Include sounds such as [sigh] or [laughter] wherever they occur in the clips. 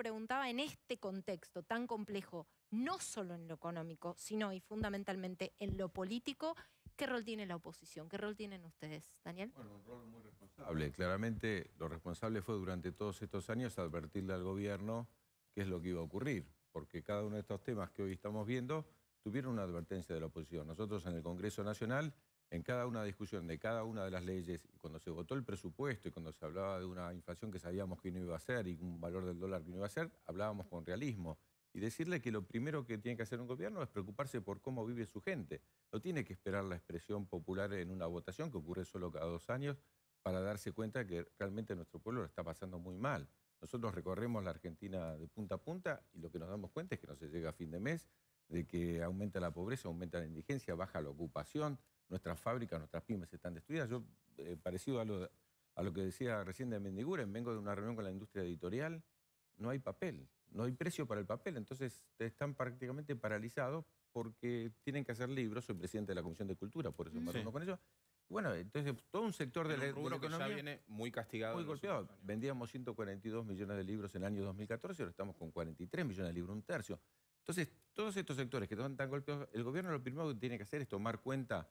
preguntaba en este contexto tan complejo, no solo en lo económico, sino y fundamentalmente en lo político, ¿qué rol tiene la oposición? ¿Qué rol tienen ustedes, Daniel? Bueno, un rol muy responsable. Claramente lo responsable fue durante todos estos años advertirle al gobierno qué es lo que iba a ocurrir, porque cada uno de estos temas que hoy estamos viendo tuvieron una advertencia de la oposición. Nosotros en el Congreso Nacional en cada una discusión de cada una de las leyes, cuando se votó el presupuesto y cuando se hablaba de una inflación que sabíamos que no iba a ser y un valor del dólar que no iba a ser, hablábamos con realismo. Y decirle que lo primero que tiene que hacer un gobierno es preocuparse por cómo vive su gente. No tiene que esperar la expresión popular en una votación que ocurre solo cada dos años para darse cuenta que realmente nuestro pueblo lo está pasando muy mal. Nosotros recorremos la Argentina de punta a punta y lo que nos damos cuenta es que no se llega a fin de mes, de que aumenta la pobreza, aumenta la indigencia, baja la ocupación, nuestras fábricas, nuestras pymes están destruidas. Yo, eh, parecido a lo, a lo que decía recién de Mendiguren, vengo de una reunión con la industria editorial, no hay papel, no hay precio para el papel, entonces están prácticamente paralizados porque tienen que hacer libros, soy presidente de la Comisión de Cultura, por eso me acuerdo con ellos. Bueno, entonces todo un sector de, la, que ya viene muy castigado. Muy golpeado. Vendíamos 142 millones de libros en el año 2014, ahora estamos con 43 millones de libros, un tercio. Entonces, todos estos sectores que están tan golpeados, el gobierno lo primero que tiene que hacer es tomar cuenta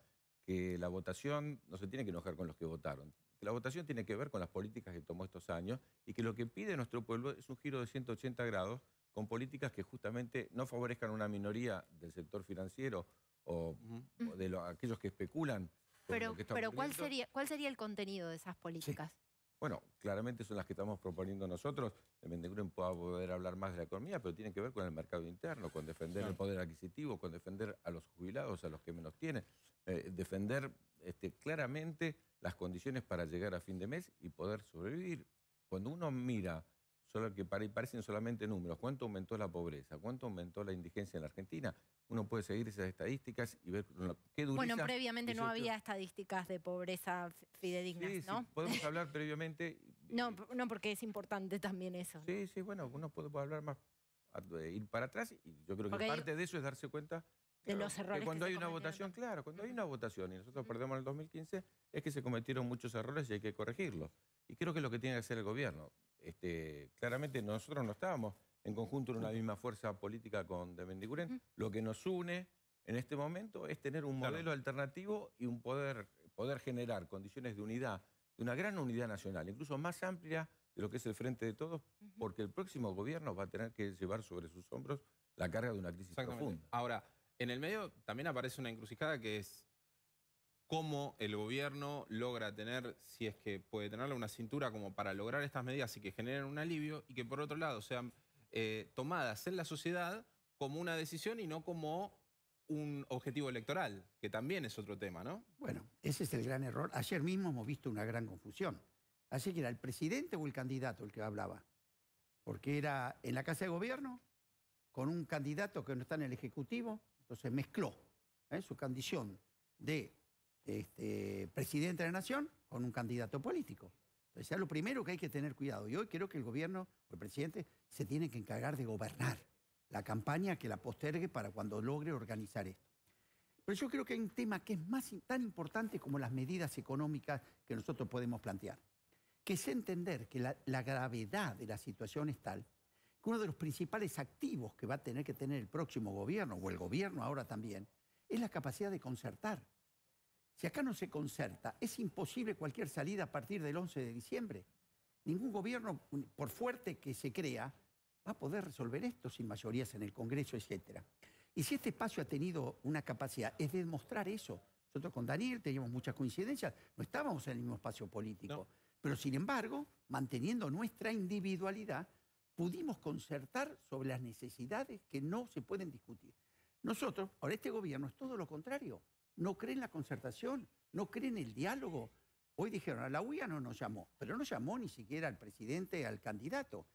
que la votación no se tiene que enojar con los que votaron. Que la votación tiene que ver con las políticas que tomó estos años y que lo que pide nuestro pueblo es un giro de 180 grados con políticas que justamente no favorezcan a una minoría del sector financiero o, de aquellos que especulan. Pero, pero ¿cuál, sería, ¿cuál sería el contenido de esas políticas? Bueno, claramente son las que estamos proponiendo nosotros. El Mendegren pueda hablar más de la economía, pero tiene que ver con el mercado interno, con defender el poder adquisitivo, con defender a los jubilados, a los que menos tienen, eh, defender este, claramente las condiciones para llegar a fin de mes y poder sobrevivir. Cuando uno mira solo que parecen solamente números. ¿Cuánto aumentó la pobreza? ¿Cuánto aumentó la indigencia en la Argentina? Uno puede seguir esas estadísticas y ver qué dureza... Bueno, previamente no había estadísticas de pobreza fidedignas, ¿no? Sí, podemos [laughs] hablar previamente... No, no, porque es importante también eso. Sí, sí, bueno, uno puede, hablar más, ir para atrás y yo creo que parte de eso es darse cuenta de los errores. Que cuando hay una votación, claro, cuando hay una votación y nosotros perdemos en el 2015, es que se cometieron muchos errores y hay que corregirlos. Y creo que es lo que tiene que hacer el gobierno. Este, claramente nosotros no estábamos en conjunto en una misma fuerza política con de Mendiguren. Lo que nos une en este momento es tener un modelo alternativo y un poder, poder generar condiciones de unidad, de una gran unidad nacional, incluso más amplia de lo que es el frente de todos, porque el próximo gobierno va a tener que llevar sobre sus hombros la carga de una crisis profunda. Ahora, en el medio también aparece una encrucijada que es cómo el gobierno logra tener, si es que puede tenerle una cintura como para lograr estas medidas y que generen un alivio, y que por otro lado sean eh, tomadas en la sociedad como una decisión y no como un objetivo electoral, que también es otro tema, ¿no? Bueno, ese es el gran error. Ayer mismo hemos visto una gran confusión. Así que era el presidente o el candidato el que hablaba. Porque era en la Casa de Gobierno, con un candidato que no está en el Ejecutivo, entonces mezcló ¿eh? su condición de este, presidente de la nación con un candidato político. Entonces es lo primero que hay que tener cuidado. Y hoy creo que el gobierno el presidente se tiene que encargar de gobernar la campaña, que la postergue para cuando logre organizar esto. Pero yo creo que hay un tema que es más, tan importante como las medidas económicas que nosotros podemos plantear, que es entender que la gravedad de la situación es tal que uno de los principales activos que va a tener que tener el próximo gobierno, o el gobierno ahora también, es la capacidad de concertar. Si acá no se concerta, es imposible cualquier salida a partir del 11 de diciembre. Ningún gobierno, por fuerte que se crea, va a poder resolver esto sin mayorías en el Congreso, etc. Y si este espacio ha tenido una capacidad, es de demostrar eso. Nosotros con Daniel teníamos muchas coincidencias, no estábamos en el mismo espacio político. Pero sin embargo, manteniendo nuestra individualidad, pudimos concertar sobre las necesidades que no se pueden discutir. Nosotros, ahora este gobierno es todo lo contrario. No cree en la concertación, no creen el diálogo. Hoy dijeron, a la UIA no nos llamó, pero no llamó ni siquiera al presidente, al candidato.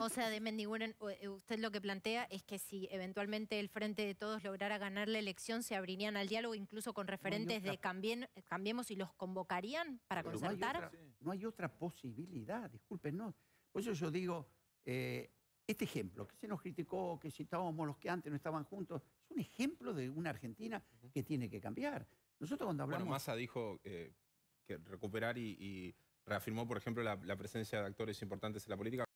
O sea, de Mendiguren, eh, usted lo que plantea es que si eventualmente el Frente de Todos lograra ganar la elección, se abrirían al diálogo incluso con referentes de Cambiemos y los convocarían para concertar. No hay, otra, no hay, otra, posibilidad, discúlpenos. Por eso yo digo, eh, este ejemplo, que se nos criticó, que si estábamos los que antes no estaban juntos, es un ejemplo de una Argentina que tiene que cambiar. Nosotros cuando hablamos... Bueno, Massa dijo eh, que recuperar y, reafirmó, por ejemplo, la, la presencia de actores importantes en la política.